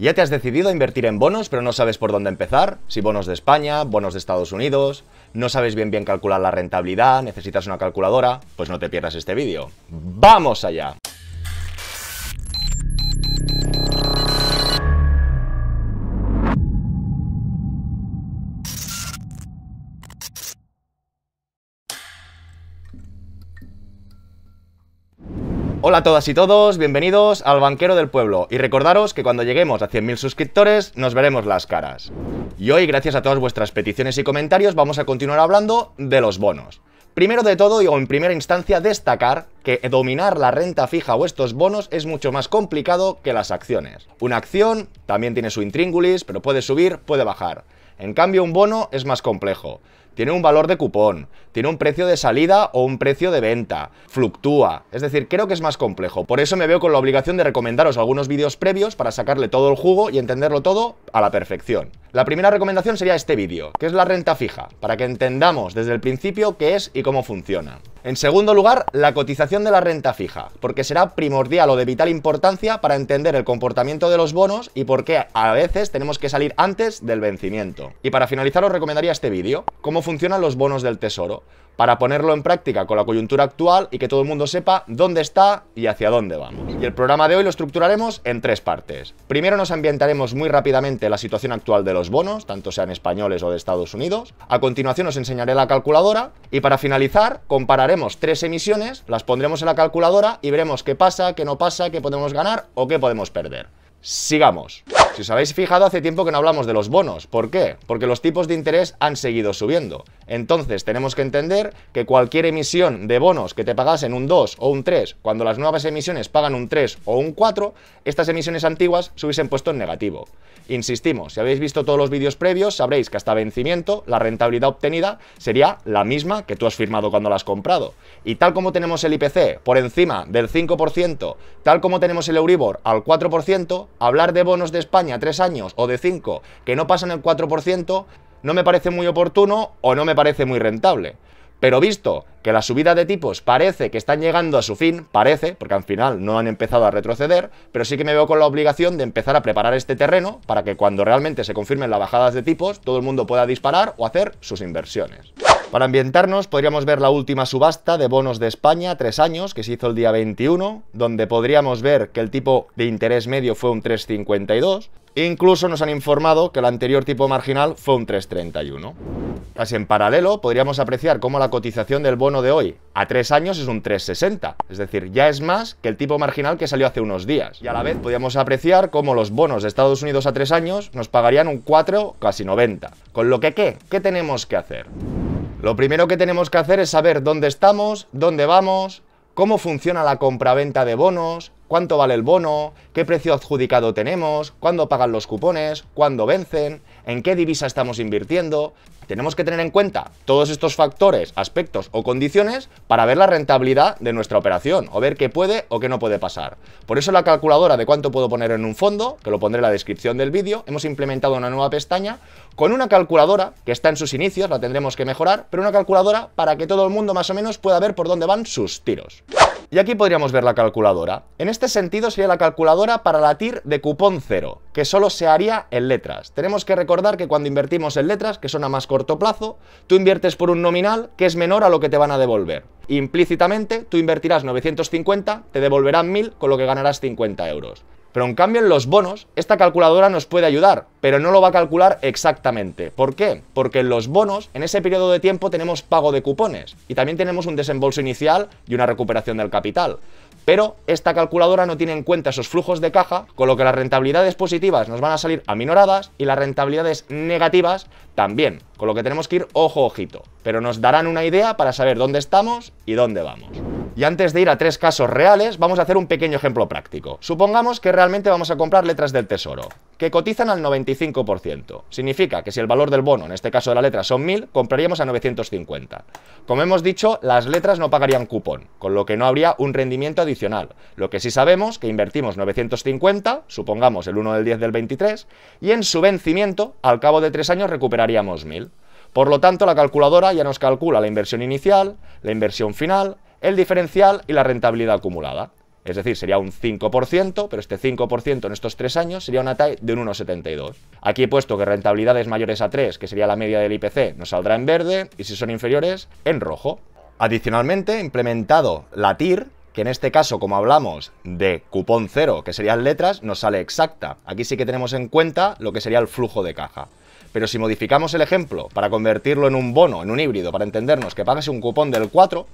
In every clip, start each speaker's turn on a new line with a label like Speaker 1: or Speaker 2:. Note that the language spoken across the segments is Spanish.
Speaker 1: ¿Ya te has decidido a invertir en bonos pero no sabes por dónde empezar? Si bonos de España, bonos de Estados Unidos, no sabes bien bien calcular la rentabilidad, necesitas una calculadora, pues no te pierdas este vídeo. ¡Vamos allá! Hola a todas y todos, bienvenidos al Banquero del Pueblo y recordaros que cuando lleguemos a 100.000 suscriptores nos veremos las caras. Y hoy, gracias a todas vuestras peticiones y comentarios, vamos a continuar hablando de los bonos. Primero de todo, y en primera instancia, destacar que dominar la renta fija o estos bonos es mucho más complicado que las acciones. Una acción también tiene su intríngulis, pero puede subir, puede bajar. En cambio, un bono es más complejo tiene un valor de cupón, tiene un precio de salida o un precio de venta, fluctúa. Es decir, creo que es más complejo. Por eso me veo con la obligación de recomendaros algunos vídeos previos para sacarle todo el jugo y entenderlo todo a la perfección. La primera recomendación sería este vídeo, que es la renta fija, para que entendamos desde el principio qué es y cómo funciona. En segundo lugar, la cotización de la renta fija, porque será primordial o de vital importancia para entender el comportamiento de los bonos y por qué a veces tenemos que salir antes del vencimiento. Y para finalizar os recomendaría este vídeo, cómo funcionan los bonos del tesoro para ponerlo en práctica con la coyuntura actual y que todo el mundo sepa dónde está y hacia dónde vamos. Y el programa de hoy lo estructuraremos en tres partes. Primero nos ambientaremos muy rápidamente la situación actual de los bonos, tanto sean españoles o de Estados Unidos. A continuación os enseñaré la calculadora y para finalizar compararemos tres emisiones, las pondremos en la calculadora y veremos qué pasa, qué no pasa, qué podemos ganar o qué podemos perder. Sigamos. Si os habéis fijado, hace tiempo que no hablamos de los bonos. ¿Por qué? Porque los tipos de interés han seguido subiendo. Entonces, tenemos que entender que cualquier emisión de bonos que te pagasen un 2 o un 3, cuando las nuevas emisiones pagan un 3 o un 4, estas emisiones antiguas se hubiesen puesto en negativo. Insistimos, si habéis visto todos los vídeos previos, sabréis que hasta vencimiento, la rentabilidad obtenida sería la misma que tú has firmado cuando la has comprado. Y tal como tenemos el IPC por encima del 5%, tal como tenemos el Euribor al 4%, hablar de bonos de España a tres años o de cinco que no pasan el 4%, no me parece muy oportuno o no me parece muy rentable. Pero visto que la subida de tipos parece que están llegando a su fin, parece, porque al final no han empezado a retroceder, pero sí que me veo con la obligación de empezar a preparar este terreno para que cuando realmente se confirmen las bajadas de tipos, todo el mundo pueda disparar o hacer sus inversiones. Para ambientarnos, podríamos ver la última subasta de bonos de España, a tres años, que se hizo el día 21, donde podríamos ver que el tipo de interés medio fue un 3,52. E incluso nos han informado que el anterior tipo marginal fue un 3,31. Casi en paralelo, podríamos apreciar cómo la cotización del bono de hoy a tres años es un 3,60. Es decir, ya es más que el tipo marginal que salió hace unos días. Y a la vez podríamos apreciar cómo los bonos de Estados Unidos a tres años nos pagarían un 4, casi 90. Con lo que, ¿qué? ¿Qué tenemos que hacer? Lo primero que tenemos que hacer es saber dónde estamos, dónde vamos, cómo funciona la compraventa de bonos, cuánto vale el bono, qué precio adjudicado tenemos, cuándo pagan los cupones, cuándo vencen, en qué divisa estamos invirtiendo. Tenemos que tener en cuenta todos estos factores, aspectos o condiciones para ver la rentabilidad de nuestra operación o ver qué puede o qué no puede pasar. Por eso la calculadora de cuánto puedo poner en un fondo, que lo pondré en la descripción del vídeo, hemos implementado una nueva pestaña con una calculadora que está en sus inicios, la tendremos que mejorar, pero una calculadora para que todo el mundo más o menos pueda ver por dónde van sus tiros. Y aquí podríamos ver la calculadora. En este sentido sería la calculadora para la TIR de cupón cero, que solo se haría en letras. Tenemos que recordar que cuando invertimos en letras, que son a más corto plazo, tú inviertes por un nominal que es menor a lo que te van a devolver. Implícitamente, tú invertirás 950, te devolverán 1000, con lo que ganarás 50 euros. Pero en cambio en los bonos, esta calculadora nos puede ayudar, pero no lo va a calcular exactamente. ¿Por qué? Porque en los bonos, en ese periodo de tiempo tenemos pago de cupones y también tenemos un desembolso inicial y una recuperación del capital. Pero esta calculadora no tiene en cuenta esos flujos de caja, con lo que las rentabilidades positivas nos van a salir aminoradas y las rentabilidades negativas también, con lo que tenemos que ir ojo ojito. Pero nos darán una idea para saber dónde estamos y dónde vamos. Y antes de ir a tres casos reales, vamos a hacer un pequeño ejemplo práctico. Supongamos que realmente vamos a comprar letras del tesoro, que cotizan al 95%. Significa que si el valor del bono, en este caso de la letra, son 1000, compraríamos a 950. Como hemos dicho, las letras no pagarían cupón, con lo que no habría un rendimiento adicional. Lo que sí sabemos que invertimos 950, supongamos el 1 del 10 del 23, y en su vencimiento, al cabo de tres años, recuperaríamos 1000. Por lo tanto, la calculadora ya nos calcula la inversión inicial, la inversión final, el diferencial y la rentabilidad acumulada. Es decir, sería un 5%, pero este 5% en estos tres años sería una TAI de un 1,72. Aquí he puesto que rentabilidades mayores a 3, que sería la media del IPC, nos saldrá en verde y si son inferiores, en rojo. Adicionalmente, he implementado la TIR, que en este caso, como hablamos de cupón cero, que serían letras, nos sale exacta. Aquí sí que tenemos en cuenta lo que sería el flujo de caja. Pero si modificamos el ejemplo para convertirlo en un bono, en un híbrido, para entendernos que pagase un cupón del 4,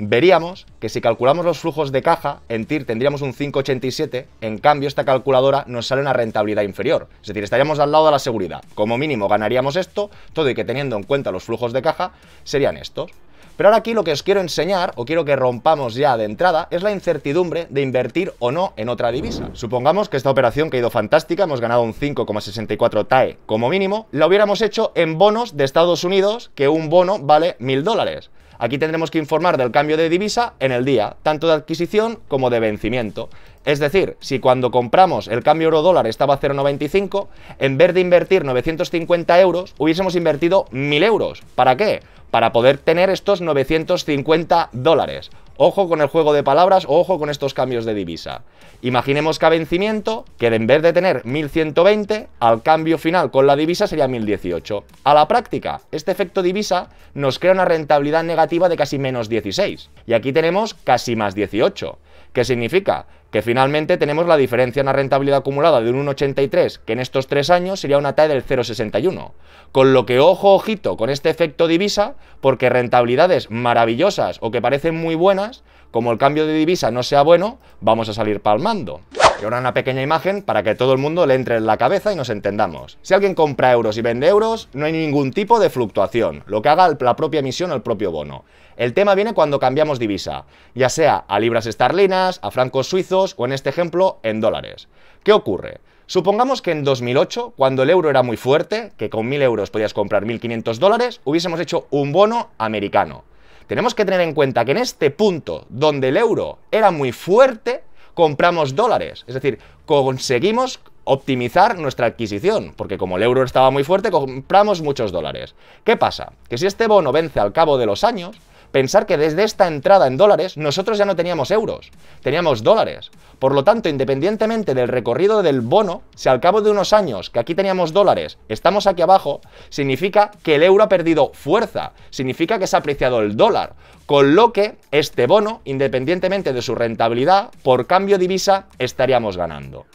Speaker 1: veríamos que si calculamos los flujos de caja, en TIR tendríamos un 5,87, en cambio esta calculadora nos sale una rentabilidad inferior, es decir, estaríamos al lado de la seguridad. Como mínimo ganaríamos esto, todo y que teniendo en cuenta los flujos de caja serían estos. Pero ahora aquí lo que os quiero enseñar, o quiero que rompamos ya de entrada, es la incertidumbre de invertir o no en otra divisa. Supongamos que esta operación que ha ido fantástica, hemos ganado un 5,64 TAE como mínimo, la hubiéramos hecho en bonos de Estados Unidos, que un bono vale 1.000 dólares. Aquí tendremos que informar del cambio de divisa en el día, tanto de adquisición como de vencimiento. Es decir, si cuando compramos el cambio euro-dólar estaba a 0,95, en vez de invertir 950 euros, hubiésemos invertido 1.000 euros. ¿Para qué? para poder tener estos 950 dólares. Ojo con el juego de palabras, ojo con estos cambios de divisa. Imaginemos que a vencimiento, que en vez de tener 1120, al cambio final con la divisa sería 1018. A la práctica, este efecto divisa nos crea una rentabilidad negativa de casi menos 16. Y aquí tenemos casi más 18. ¿Qué significa que finalmente tenemos la diferencia en la rentabilidad acumulada de un 1,83, que en estos tres años sería una TAE del 0,61. Con lo que, ojo, ojito, con este efecto divisa, porque rentabilidades maravillosas o que parecen muy buenas, como el cambio de divisa no sea bueno, vamos a salir palmando. Y ahora una pequeña imagen para que todo el mundo le entre en la cabeza y nos entendamos. Si alguien compra euros y vende euros, no hay ningún tipo de fluctuación, lo que haga la propia emisión o el propio bono. El tema viene cuando cambiamos divisa, ya sea a libras esterlinas, a francos suizos o en este ejemplo en dólares. ¿Qué ocurre? Supongamos que en 2008, cuando el euro era muy fuerte, que con 1.000 euros podías comprar 1.500 dólares, hubiésemos hecho un bono americano. Tenemos que tener en cuenta que en este punto, donde el euro era muy fuerte, compramos dólares. Es decir, conseguimos optimizar nuestra adquisición, porque como el euro estaba muy fuerte, compramos muchos dólares. ¿Qué pasa? Que si este bono vence al cabo de los años, Pensar que desde esta entrada en dólares nosotros ya no teníamos euros, teníamos dólares. Por lo tanto, independientemente del recorrido del bono, si al cabo de unos años que aquí teníamos dólares, estamos aquí abajo, significa que el euro ha perdido fuerza, significa que se ha apreciado el dólar, con lo que este bono, independientemente de su rentabilidad, por cambio divisa estaríamos ganando.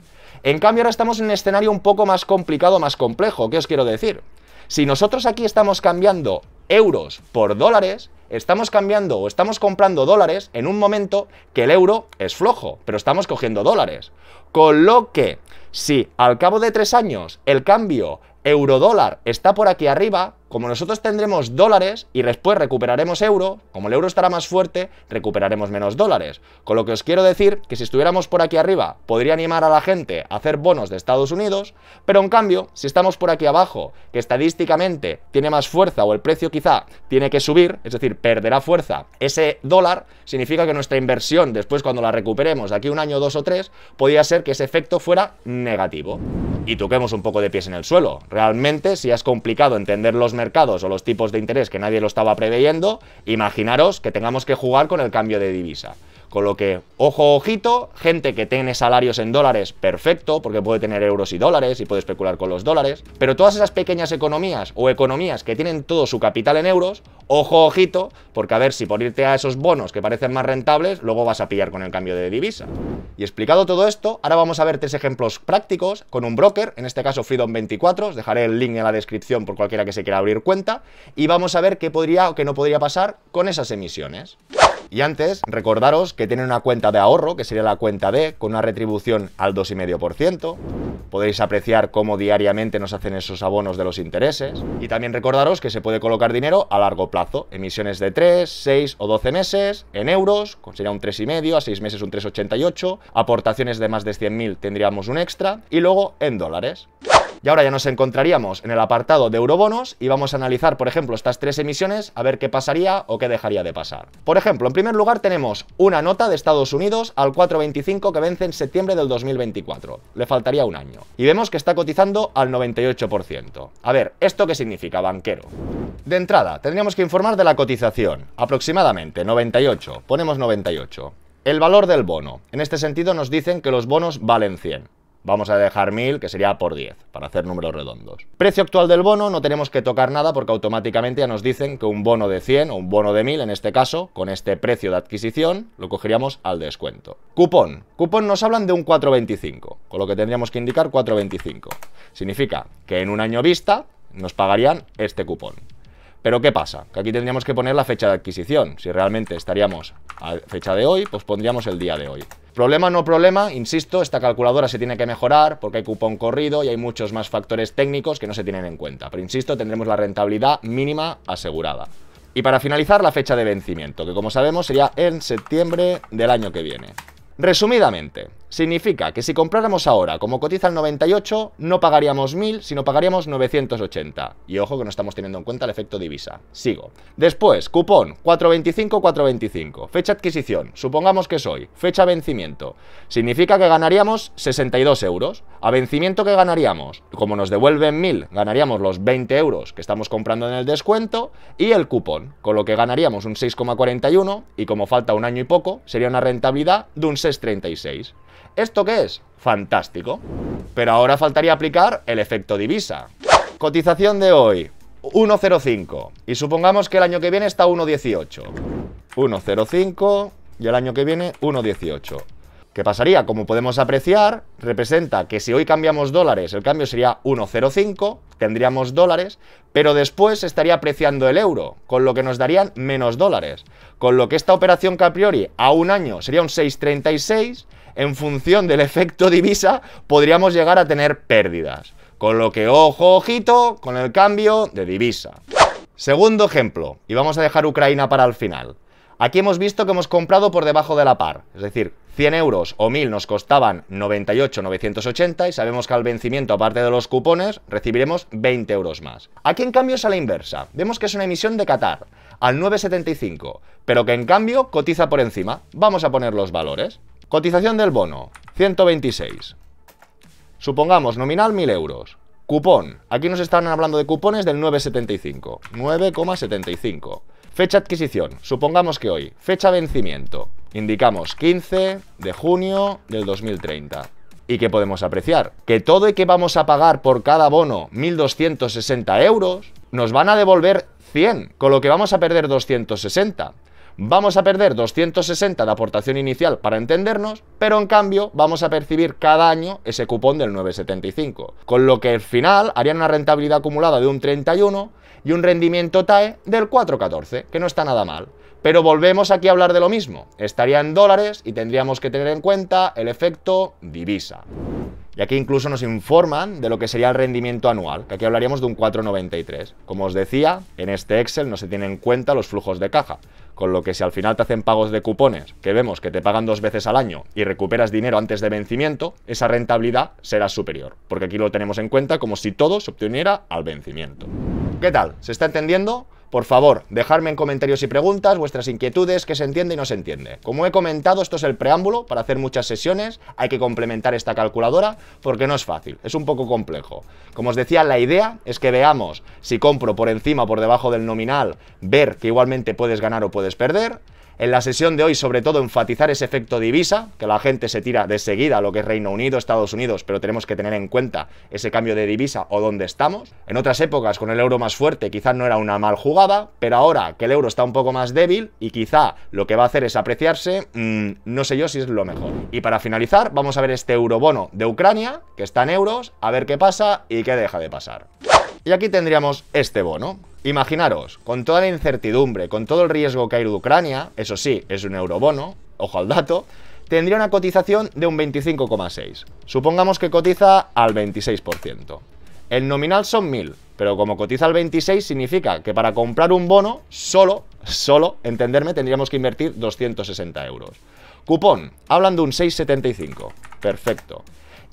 Speaker 1: En cambio, ahora estamos en un escenario un poco más complicado, más complejo. ¿Qué os quiero decir? Si nosotros aquí estamos cambiando euros por dólares, estamos cambiando o estamos comprando dólares en un momento que el euro es flojo, pero estamos cogiendo dólares. Con lo que, si al cabo de tres años el cambio euro-dólar está por aquí arriba, como nosotros tendremos dólares y después recuperaremos euro, como el euro estará más fuerte, recuperaremos menos dólares. Con lo que os quiero decir que si estuviéramos por aquí arriba, podría animar a la gente a hacer bonos de Estados Unidos, pero en cambio, si estamos por aquí abajo, que estadísticamente tiene más fuerza o el precio quizá tiene que subir, es decir, perderá fuerza ese dólar, significa que nuestra inversión después cuando la recuperemos de aquí un año, dos o tres, podría ser que ese efecto fuera negativo. Y toquemos un poco de pies en el suelo. Realmente, si es complicado entender los mercados o los tipos de interés que nadie lo estaba preveyendo, imaginaros que tengamos que jugar con el cambio de divisa. Con lo que, ojo, ojito, gente que tiene salarios en dólares, perfecto, porque puede tener euros y dólares y puede especular con los dólares. Pero todas esas pequeñas economías o economías que tienen todo su capital en euros, ojo, ojito, porque a ver si por irte a esos bonos que parecen más rentables, luego vas a pillar con el cambio de divisa. Y explicado todo esto, ahora vamos a ver tres ejemplos prácticos con un broker, en este caso Freedom24, os dejaré el link en la descripción por cualquiera que se quiera abrir cuenta, y vamos a ver qué podría o qué no podría pasar con esas emisiones. Y antes, recordaros que tienen una cuenta de ahorro, que sería la cuenta D, con una retribución al 2,5%. Podéis apreciar cómo diariamente nos hacen esos abonos de los intereses. Y también recordaros que se puede colocar dinero a largo plazo, emisiones de 3, 6 o 12 meses, en euros, sería un 3,5, a 6 meses un 3,88, aportaciones de más de 100.000 tendríamos un extra, y luego en dólares. Y ahora ya nos encontraríamos en el apartado de eurobonos y vamos a analizar, por ejemplo, estas tres emisiones, a ver qué pasaría o qué dejaría de pasar. Por ejemplo, en primer lugar tenemos una nota de Estados Unidos al 4.25 que vence en septiembre del 2024. Le faltaría un año. Y vemos que está cotizando al 98%. A ver, ¿esto qué significa, banquero? De entrada, tendríamos que informar de la cotización. Aproximadamente 98. Ponemos 98. El valor del bono. En este sentido nos dicen que los bonos valen 100. Vamos a dejar 1000, que sería por 10, para hacer números redondos. Precio actual del bono, no tenemos que tocar nada porque automáticamente ya nos dicen que un bono de 100 o un bono de 1000, en este caso, con este precio de adquisición, lo cogeríamos al descuento. Cupón. Cupón nos hablan de un 4,25, con lo que tendríamos que indicar 4,25. Significa que en un año vista nos pagarían este cupón. Pero ¿qué pasa? Que aquí tendríamos que poner la fecha de adquisición. Si realmente estaríamos a fecha de hoy, pues pondríamos el día de hoy. Problema o no problema, insisto, esta calculadora se tiene que mejorar porque hay cupón corrido y hay muchos más factores técnicos que no se tienen en cuenta. Pero insisto, tendremos la rentabilidad mínima asegurada. Y para finalizar, la fecha de vencimiento, que como sabemos sería en septiembre del año que viene. Resumidamente, Significa que si compráramos ahora, como cotiza el 98, no pagaríamos 1.000, sino pagaríamos 980. Y ojo que no estamos teniendo en cuenta el efecto divisa. Sigo. Después, cupón 425, 425. Fecha adquisición, supongamos que es hoy. Fecha vencimiento. Significa que ganaríamos 62 euros. A vencimiento que ganaríamos, como nos devuelven 1.000, ganaríamos los 20 euros que estamos comprando en el descuento y el cupón, con lo que ganaríamos un 6,41 y como falta un año y poco, sería una rentabilidad de un 6,36. ¿Esto qué es? Fantástico. Pero ahora faltaría aplicar el efecto divisa. Cotización de hoy, 1.05. Y supongamos que el año que viene está 1.18. 1.05 y el año que viene 1.18. ¿Qué pasaría? Como podemos apreciar, representa que si hoy cambiamos dólares, el cambio sería 1,05, tendríamos dólares, pero después estaría apreciando el euro, con lo que nos darían menos dólares. Con lo que esta operación que a priori a un año sería un 6,36 en función del efecto divisa, podríamos llegar a tener pérdidas. Con lo que ojo, ojito, con el cambio de divisa. Segundo ejemplo, y vamos a dejar Ucrania para el final. Aquí hemos visto que hemos comprado por debajo de la par, es decir, 100 euros o 1000 nos costaban 98,980 y sabemos que al vencimiento, aparte de los cupones, recibiremos 20 euros más. Aquí en cambio es a la inversa, vemos que es una emisión de Qatar, al 9,75, pero que en cambio cotiza por encima. Vamos a poner los valores. Cotización del bono, 126. Supongamos, nominal 1000 euros. Cupón, aquí nos están hablando de cupones del 9,75. 9,75. Fecha adquisición, supongamos que hoy. Fecha vencimiento, indicamos 15 de junio del 2030. ¿Y qué podemos apreciar? Que todo y que vamos a pagar por cada bono 1.260 euros, nos van a devolver 100, con lo que vamos a perder 260. Vamos a perder 260 de aportación inicial para entendernos, pero en cambio vamos a percibir cada año ese cupón del 9,75. Con lo que al final harían una rentabilidad acumulada de un 31 y un rendimiento TAE del 4,14, que no está nada mal. Pero volvemos aquí a hablar de lo mismo. Estaría en dólares y tendríamos que tener en cuenta el efecto divisa. Y aquí incluso nos informan de lo que sería el rendimiento anual, que aquí hablaríamos de un 4,93. Como os decía, en este Excel no se tienen en cuenta los flujos de caja, con lo que si al final te hacen pagos de cupones, que vemos que te pagan dos veces al año y recuperas dinero antes de vencimiento, esa rentabilidad será superior, porque aquí lo tenemos en cuenta como si todo se obtuviera al vencimiento. ¿Qué tal? ¿Se está entendiendo? Por favor, dejadme en comentarios y preguntas vuestras inquietudes, que se entiende y no se entiende. Como he comentado, esto es el preámbulo para hacer muchas sesiones, hay que complementar esta calculadora porque no es fácil, es un poco complejo. Como os decía, la idea es que veamos si compro por encima o por debajo del nominal, ver que igualmente puedes ganar o puedes perder, en la sesión de hoy, sobre todo, enfatizar ese efecto divisa, que la gente se tira de seguida a lo que es Reino Unido, Estados Unidos, pero tenemos que tener en cuenta ese cambio de divisa o dónde estamos. En otras épocas, con el euro más fuerte, quizás no era una mal jugada, pero ahora que el euro está un poco más débil y quizá lo que va a hacer es apreciarse, mm, no sé yo si es lo mejor. Y para finalizar, vamos a ver este eurobono de Ucrania, que está en euros, a ver qué pasa y qué deja de pasar. Y aquí tendríamos este bono, Imaginaros, con toda la incertidumbre, con todo el riesgo que hay de Ucrania, eso sí, es un eurobono, ojo al dato, tendría una cotización de un 25,6. Supongamos que cotiza al 26%. El nominal son 1.000, pero como cotiza al 26 significa que para comprar un bono, solo, solo, entenderme, tendríamos que invertir 260 euros. Cupón, hablan de un 6,75. Perfecto.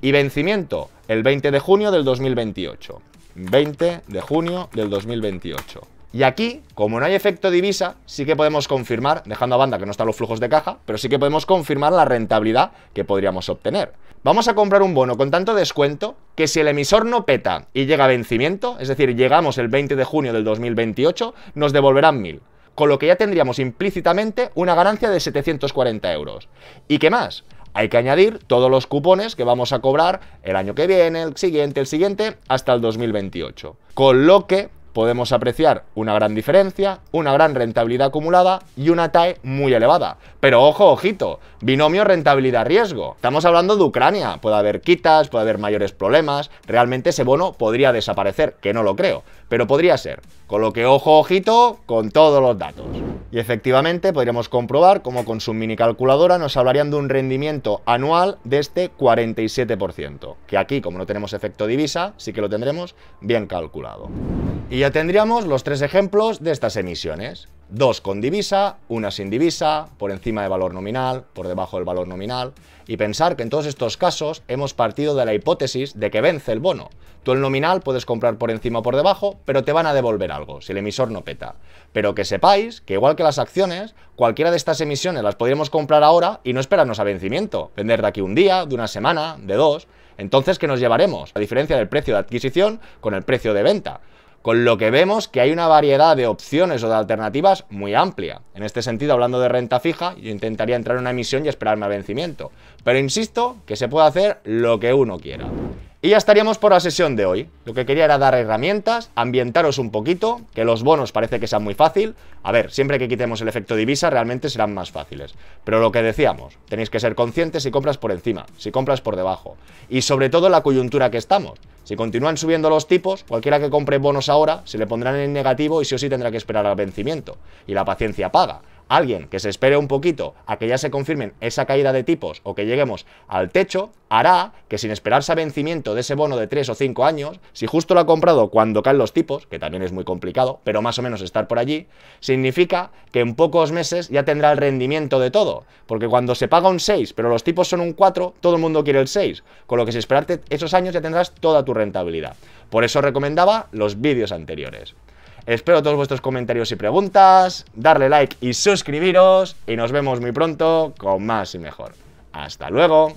Speaker 1: Y vencimiento, el 20 de junio del 2028. 20 de junio del 2028. Y aquí, como no hay efecto divisa, sí que podemos confirmar, dejando a banda que no están los flujos de caja, pero sí que podemos confirmar la rentabilidad que podríamos obtener. Vamos a comprar un bono con tanto descuento que si el emisor no peta y llega a vencimiento, es decir, llegamos el 20 de junio del 2028, nos devolverán 1.000 con lo que ya tendríamos implícitamente una ganancia de 740 euros. ¿Y qué más? Hay que añadir todos los cupones que vamos a cobrar el año que viene, el siguiente, el siguiente, hasta el 2028. Con lo que podemos apreciar una gran diferencia, una gran rentabilidad acumulada y una TAE muy elevada. Pero ojo, ojito, binomio rentabilidad-riesgo. Estamos hablando de Ucrania, puede haber quitas, puede haber mayores problemas, realmente ese bono podría desaparecer, que no lo creo, pero podría ser. Con lo que ojo, ojito, con todos los datos. Y efectivamente podríamos comprobar cómo con su mini calculadora nos hablarían de un rendimiento anual de este 47%, que aquí como no tenemos efecto divisa, sí que lo tendremos bien calculado. Y ya tendríamos los tres ejemplos de estas emisiones. Dos con divisa, una sin divisa, por encima de valor nominal, por debajo del valor nominal. Y pensar que en todos estos casos hemos partido de la hipótesis de que vence el bono. Tú el nominal puedes comprar por encima o por debajo, pero te van a devolver algo si el emisor no peta. Pero que sepáis que igual que las acciones, cualquiera de estas emisiones las podríamos comprar ahora y no esperarnos a vencimiento. Vender de aquí un día, de una semana, de dos. Entonces, ¿qué nos llevaremos? La diferencia del precio de adquisición con el precio de venta con lo que vemos que hay una variedad de opciones o de alternativas muy amplia. En este sentido, hablando de renta fija, yo intentaría entrar en una emisión y esperarme a vencimiento. Pero insisto que se puede hacer lo que uno quiera. Y ya estaríamos por la sesión de hoy. Lo que quería era dar herramientas, ambientaros un poquito, que los bonos parece que sean muy fácil. A ver, siempre que quitemos el efecto divisa realmente serán más fáciles. Pero lo que decíamos, tenéis que ser conscientes si compras por encima, si compras por debajo. Y sobre todo la coyuntura que estamos. Si continúan subiendo los tipos, cualquiera que compre bonos ahora se le pondrán en negativo y sí o sí tendrá que esperar al vencimiento. Y la paciencia paga alguien que se espere un poquito a que ya se confirmen esa caída de tipos o que lleguemos al techo, hará que sin esperarse a vencimiento de ese bono de 3 o 5 años, si justo lo ha comprado cuando caen los tipos, que también es muy complicado, pero más o menos estar por allí, significa que en pocos meses ya tendrá el rendimiento de todo. Porque cuando se paga un 6, pero los tipos son un 4, todo el mundo quiere el 6. Con lo que si esperarte esos años ya tendrás toda tu rentabilidad. Por eso recomendaba los vídeos anteriores. Espero todos vuestros comentarios y preguntas, darle like y suscribiros y nos vemos muy pronto con más y mejor. Hasta luego.